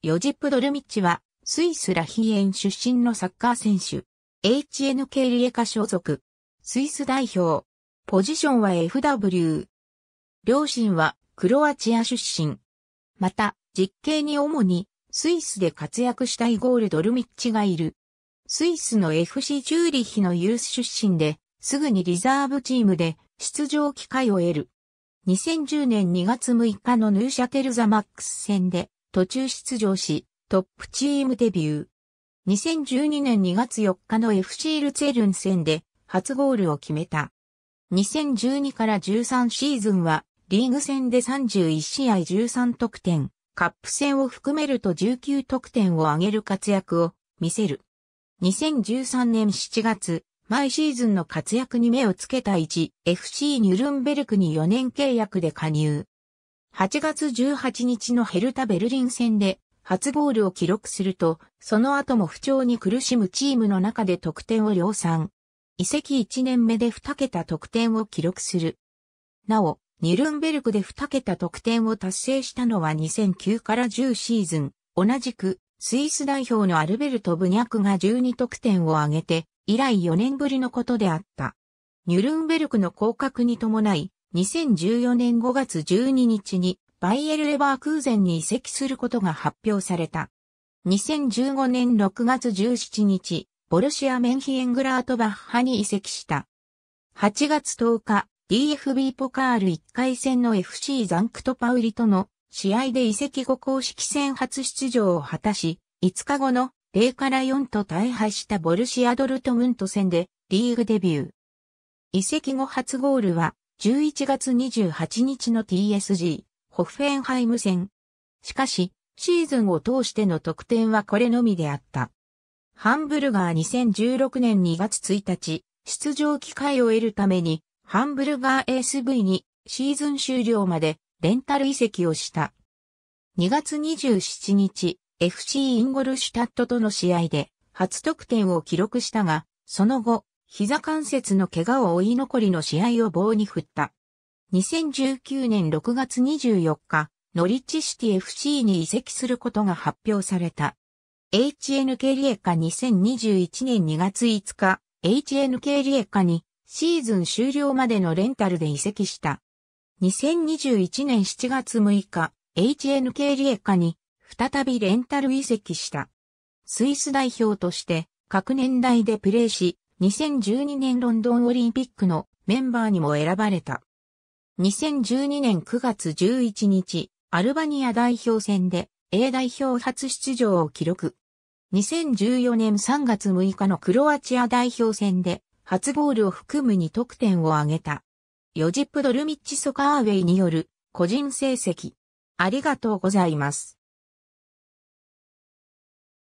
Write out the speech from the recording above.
ヨジップ・ドルミッチは、スイス・ラヒエン出身のサッカー選手。HNK リエカ所属。スイス代表。ポジションは FW。両親はクロアチア出身。また、実刑に主にスイスで活躍したイゴール・ドルミッチがいる。スイスの FC チューリヒのユース出身で、すぐにリザーブチームで出場機会を得る。2010年2月6日のヌーシャテルザマックス戦で途中出場し、トップチームデビュー。2012年2月4日の FC ルツェルン戦で初ゴールを決めた。2012から13シーズンはリーグ戦で31試合13得点、カップ戦を含めると19得点を挙げる活躍を見せる。2013年7月、毎シーズンの活躍に目をつけた1、FC ニュルンベルクに4年契約で加入。8月18日のヘルタ・ベルリン戦で初ゴールを記録すると、その後も不調に苦しむチームの中で得点を量産。移籍1年目で2桁得点を記録する。なお、ニュルンベルクで2桁得点を達成したのは2009から10シーズン。同じく、スイス代表のアルベルト・ブニャクが12得点を挙げて、以来4年ぶりのことであった。ニュルンベルクの降格に伴い、2014年5月12日にバイエル・レバークーゼンに移籍することが発表された。2015年6月17日、ボルシア・メンヒエングラートバッハに移籍した。8月10日、DFB ポカール1回戦の FC ザンクトパウリとの試合で移籍後公式戦初出場を果たし、5日後の0から4と大敗したボルシア・ドルトムント戦でリーグデビュー。移籍後初ゴールは11月28日の TSG、ホフェンハイム戦。しかし、シーズンを通しての得点はこれのみであった。ハンブルガー2016年2月1日、出場機会を得るために、ハンブルガー ASV にシーズン終了までレンタル移籍をした。2月27日、FC インゴルシュタットとの試合で初得点を記録したが、その後、膝関節の怪我を追い残りの試合を棒に振った。2019年6月24日、ノリッチシティ FC に移籍することが発表された。HNK リエカ2021年2月5日、HNK リエカにシーズン終了までのレンタルで移籍した。2021年7月6日、HNK リエカに再びレンタル移籍した。スイス代表として各年代でプレーし、2012年ロンドンオリンピックのメンバーにも選ばれた。2012年9月11日、アルバニア代表戦で A 代表初出場を記録。2014年3月6日のクロアチア代表戦で初ゴールを含む2得点を挙げた。ヨジップ・ドルミッチ・ソカーウェイによる個人成績。ありがとうございます。